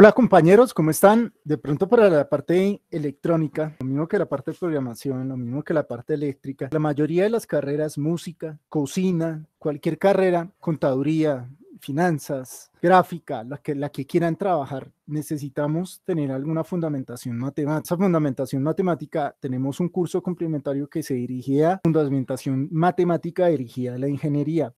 Hola compañeros, ¿cómo están? De pronto para la parte electrónica, lo mismo que la parte de programación, lo mismo que la parte eléctrica, la mayoría de las carreras, música, cocina, cualquier carrera, contaduría, finanzas, gráfica, la que, la que quieran trabajar, necesitamos tener alguna fundamentación matemática. Esa fundamentación matemática, tenemos un curso complementario que se dirige a fundamentación matemática dirigida a la ingeniería.